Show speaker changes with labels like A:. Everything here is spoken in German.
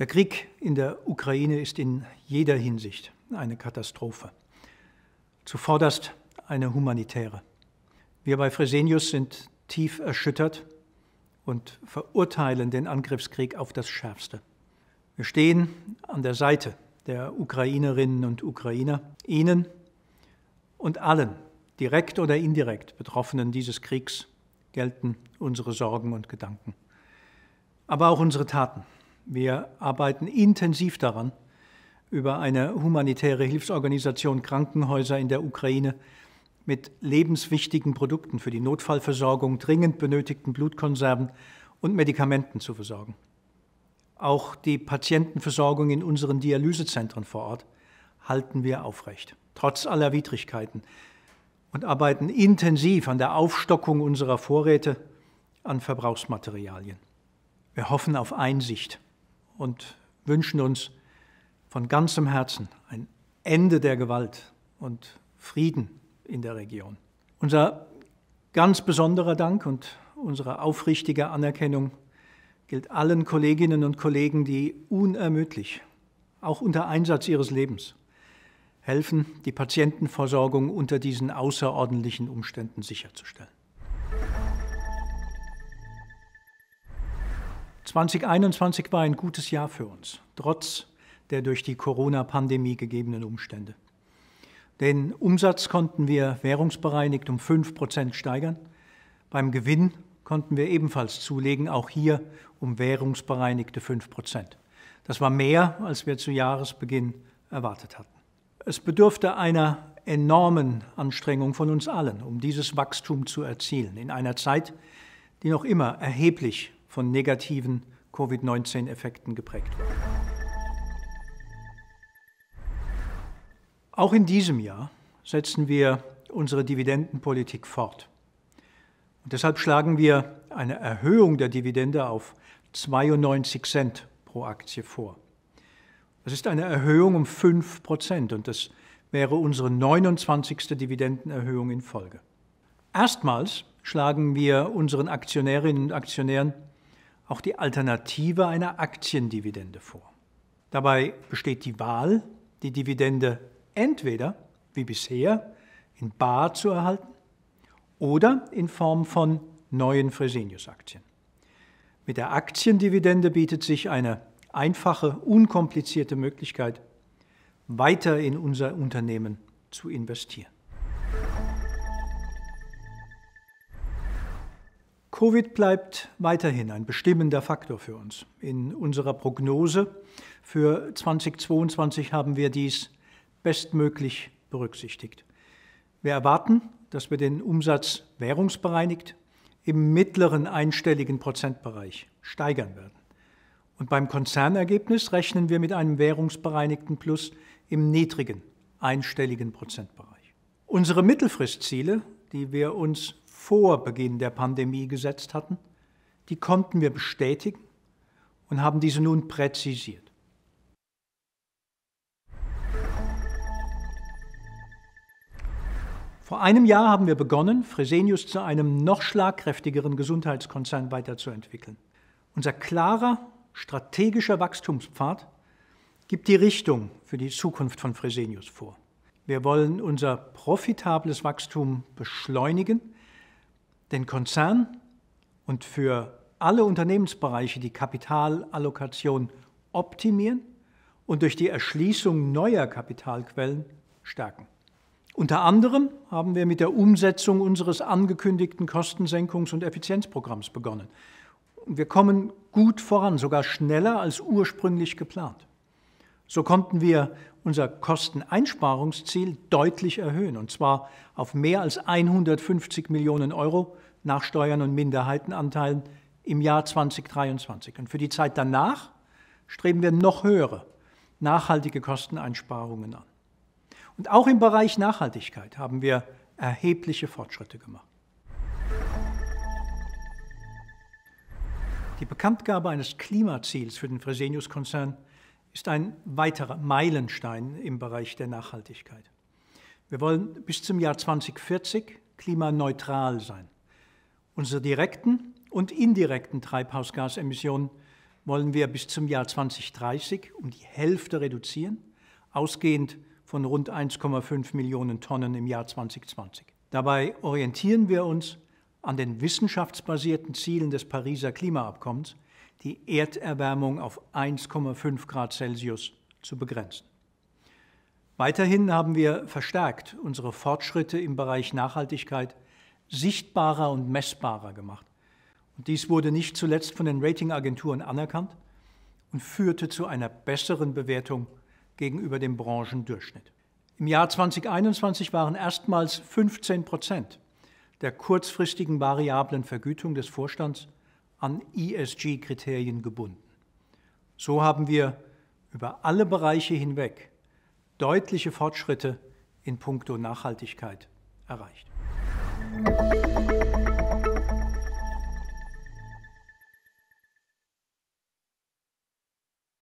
A: Der Krieg in der Ukraine ist in jeder Hinsicht eine Katastrophe. Zuvorderst eine humanitäre. Wir bei Fresenius sind tief erschüttert und verurteilen den Angriffskrieg auf das Schärfste. Wir stehen an der Seite der Ukrainerinnen und Ukrainer, ihnen und allen, direkt oder indirekt Betroffenen dieses Kriegs, gelten unsere Sorgen und Gedanken, aber auch unsere Taten. Wir arbeiten intensiv daran, über eine humanitäre Hilfsorganisation Krankenhäuser in der Ukraine mit lebenswichtigen Produkten für die Notfallversorgung, dringend benötigten Blutkonserven und Medikamenten zu versorgen. Auch die Patientenversorgung in unseren Dialysezentren vor Ort halten wir aufrecht, trotz aller Widrigkeiten, und arbeiten intensiv an der Aufstockung unserer Vorräte an Verbrauchsmaterialien. Wir hoffen auf Einsicht und wünschen uns von ganzem Herzen ein Ende der Gewalt und Frieden in der Region. Unser ganz besonderer Dank und unsere aufrichtige Anerkennung gilt allen Kolleginnen und Kollegen, die unermüdlich, auch unter Einsatz ihres Lebens, helfen, die Patientenversorgung unter diesen außerordentlichen Umständen sicherzustellen. 2021 war ein gutes Jahr für uns, trotz der durch die Corona-Pandemie gegebenen Umstände. Den Umsatz konnten wir währungsbereinigt um 5 Prozent steigern. Beim Gewinn konnten wir ebenfalls zulegen, auch hier um währungsbereinigte 5 Prozent. Das war mehr, als wir zu Jahresbeginn erwartet hatten. Es bedurfte einer enormen Anstrengung von uns allen, um dieses Wachstum zu erzielen, in einer Zeit, die noch immer erheblich von negativen Covid-19-Effekten geprägt war. Auch in diesem Jahr setzen wir unsere Dividendenpolitik fort. Und deshalb schlagen wir eine Erhöhung der Dividende auf 92 Cent pro Aktie vor. Das ist eine Erhöhung um 5 Prozent und das wäre unsere 29. Dividendenerhöhung in Folge. Erstmals schlagen wir unseren Aktionärinnen und Aktionären auch die Alternative einer Aktiendividende vor. Dabei besteht die Wahl, die Dividende entweder wie bisher in Bar zu erhalten oder in Form von neuen Fresenius-Aktien. Mit der Aktiendividende bietet sich eine einfache, unkomplizierte Möglichkeit, weiter in unser Unternehmen zu investieren. Covid bleibt weiterhin ein bestimmender Faktor für uns. In unserer Prognose für 2022 haben wir dies bestmöglich berücksichtigt. Wir erwarten, dass wir den Umsatz währungsbereinigt im mittleren einstelligen Prozentbereich steigern werden. Und beim Konzernergebnis rechnen wir mit einem währungsbereinigten Plus im niedrigen einstelligen Prozentbereich. Unsere Mittelfristziele, die wir uns vor Beginn der Pandemie gesetzt hatten, die konnten wir bestätigen und haben diese nun präzisiert. Vor einem Jahr haben wir begonnen, Fresenius zu einem noch schlagkräftigeren Gesundheitskonzern weiterzuentwickeln. Unser klarer strategischer Wachstumspfad gibt die Richtung für die Zukunft von Fresenius vor. Wir wollen unser profitables Wachstum beschleunigen, den Konzern und für alle Unternehmensbereiche die Kapitalallokation optimieren und durch die Erschließung neuer Kapitalquellen stärken. Unter anderem haben wir mit der Umsetzung unseres angekündigten Kostensenkungs- und Effizienzprogramms begonnen. Wir kommen gut voran, sogar schneller als ursprünglich geplant. So konnten wir unser Kosteneinsparungsziel deutlich erhöhen, und zwar auf mehr als 150 Millionen Euro nach Steuern und Minderheitenanteilen im Jahr 2023. Und für die Zeit danach streben wir noch höhere nachhaltige Kosteneinsparungen an. Und auch im Bereich Nachhaltigkeit haben wir erhebliche Fortschritte gemacht. Die Bekanntgabe eines Klimaziels für den Fresenius-Konzern ist ein weiterer Meilenstein im Bereich der Nachhaltigkeit. Wir wollen bis zum Jahr 2040 klimaneutral sein. Unsere direkten und indirekten Treibhausgasemissionen wollen wir bis zum Jahr 2030 um die Hälfte reduzieren, ausgehend von rund 1,5 Millionen Tonnen im Jahr 2020. Dabei orientieren wir uns an den wissenschaftsbasierten Zielen des Pariser Klimaabkommens, die Erderwärmung auf 1,5 Grad Celsius zu begrenzen. Weiterhin haben wir verstärkt unsere Fortschritte im Bereich Nachhaltigkeit sichtbarer und messbarer gemacht. Und dies wurde nicht zuletzt von den Ratingagenturen anerkannt und führte zu einer besseren Bewertung gegenüber dem Branchendurchschnitt. Im Jahr 2021 waren erstmals 15 Prozent der kurzfristigen variablen Vergütung des Vorstands an ESG-Kriterien gebunden. So haben wir über alle Bereiche hinweg deutliche Fortschritte in puncto Nachhaltigkeit erreicht.